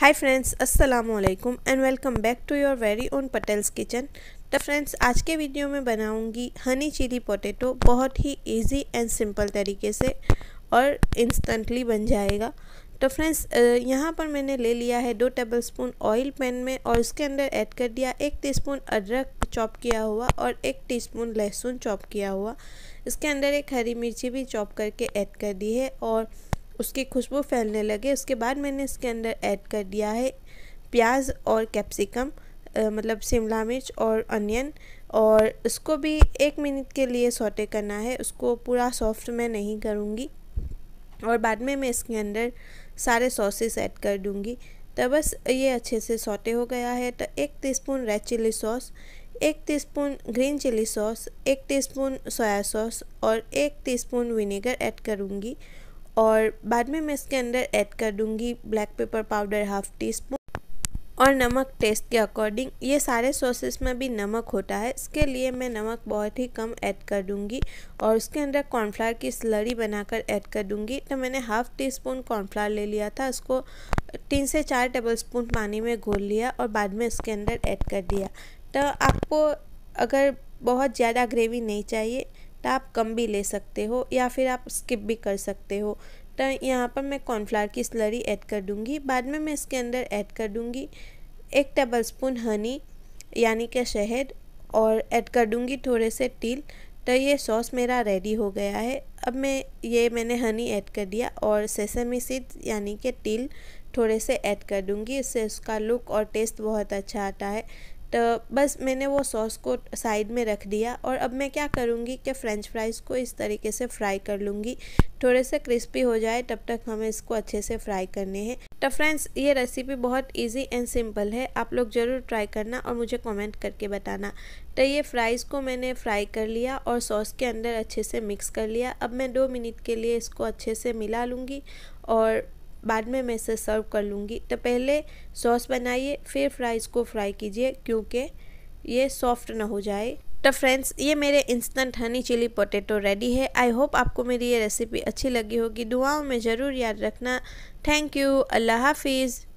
हाय friends अस्सलाम वालेकुम and welcome back to your very own Patel's kitchen तो फ्रेंड्स आज के वीडियो में बनाऊंगी हनी चिली पोटैटो बहुत ही इजी एंड सिंपल तरीके से और इंस्टेंटली बन जाएगा तो फ्रेंड्स यहाँ पर मैंने ले लिया है दो टेबलस्पून ऑयल पैन में और इसके अंदर ऐड कर दिया एक टी अदरक चॉप किया हुआ और एक टी लहसुन चॉप किया हुआ इसके अंदर एक हरी मिर्ची भी चॉप करके ऐड कर दी है और उसकी खुशबू फैलने लगे उसके बाद मैंने इसके अंदर ऐड कर दिया है प्याज और कैप्सिकम मतलब शिमला मिर्च और अनियन और उसको भी एक मिनट के लिए सोटे करना है उसको पूरा सॉफ्ट मैं नहीं करूँगी और बाद में मैं इसके अंदर सारे सॉसेस ऐड कर दूँगी तो बस ये अच्छे से सोटे हो गया है तो एक teaspoon red chilli sauce एक teaspoon green chilli sauce एक टी स्पून सोया सॉस और एक टी स्पून विनेगर ऐड करूँगी और बाद में मैं इसके अंदर ऐड कर दूँगी black pepper powder half teaspoon और नमक टेस्ट के अकॉर्डिंग ये सारे सॉसेस में भी नमक होता है इसके लिए मैं नमक बहुत ही कम ऐड कर दूंगी और उसके अंदर कॉर्नफ्लावर की स्लरी बनाकर ऐड कर दूंगी तो मैंने हाफ़ टी स्पून कॉर्नफ्लावर ले लिया था उसको तीन से चार टेबल स्पून पानी में घोल लिया और बाद में इसके अंदर ऐड कर दिया तो आपको अगर बहुत ज़्यादा ग्रेवी नहीं चाहिए तो आप कम भी ले सकते हो या फिर आप स्किप भी कर सकते हो तो यहाँ पर मैं कॉर्नफ्लावर की स्लरी ऐड कर दूँगी बाद में मैं इसके अंदर ऐड कर दूँगी एक टेबल स्पून हनी यानी कि शहद और ऐड कर दूँगी थोड़े से तिल तो ये सॉस मेरा रेडी हो गया है अब मैं ये मैंने हनी ऐड कर दिया और सेसमी सीड्स यानी कि तिल थोड़े से ऐड कर दूँगी इससे उसका लुक और टेस्ट बहुत अच्छा आता है तो बस मैंने वो सॉस को साइड में रख दिया और अब मैं क्या करूँगी कि फ़्रेंच फ्राइज़ को इस तरीके से फ्राई कर लूँगी थोड़े से क्रिस्पी हो जाए तब तक हमें इसको अच्छे से फ्राई करने हैं तो फ्रेंड्स ये रेसिपी बहुत इजी एंड सिंपल है आप लोग ज़रूर ट्राई करना और मुझे कमेंट करके बताना तो ये फ्राइज़ को मैंने फ्राई कर लिया और सॉस के अंदर अच्छे से मिक्स कर लिया अब मैं दो मिनट के लिए इसको अच्छे से मिला लूँगी और बाद में मैं इसे सर्व कर लूँगी तो पहले सॉस बनाइए फिर फ्राइज़ को फ्राई कीजिए क्योंकि ये सॉफ्ट ना हो जाए तो फ्रेंड्स ये मेरे instant honey chilli potato ready है आई होप आपको मेरी ये रेसिपी अच्छी लगी होगी दुआओं में ज़रूर याद रखना थैंक यू अल्लाह हाफिज़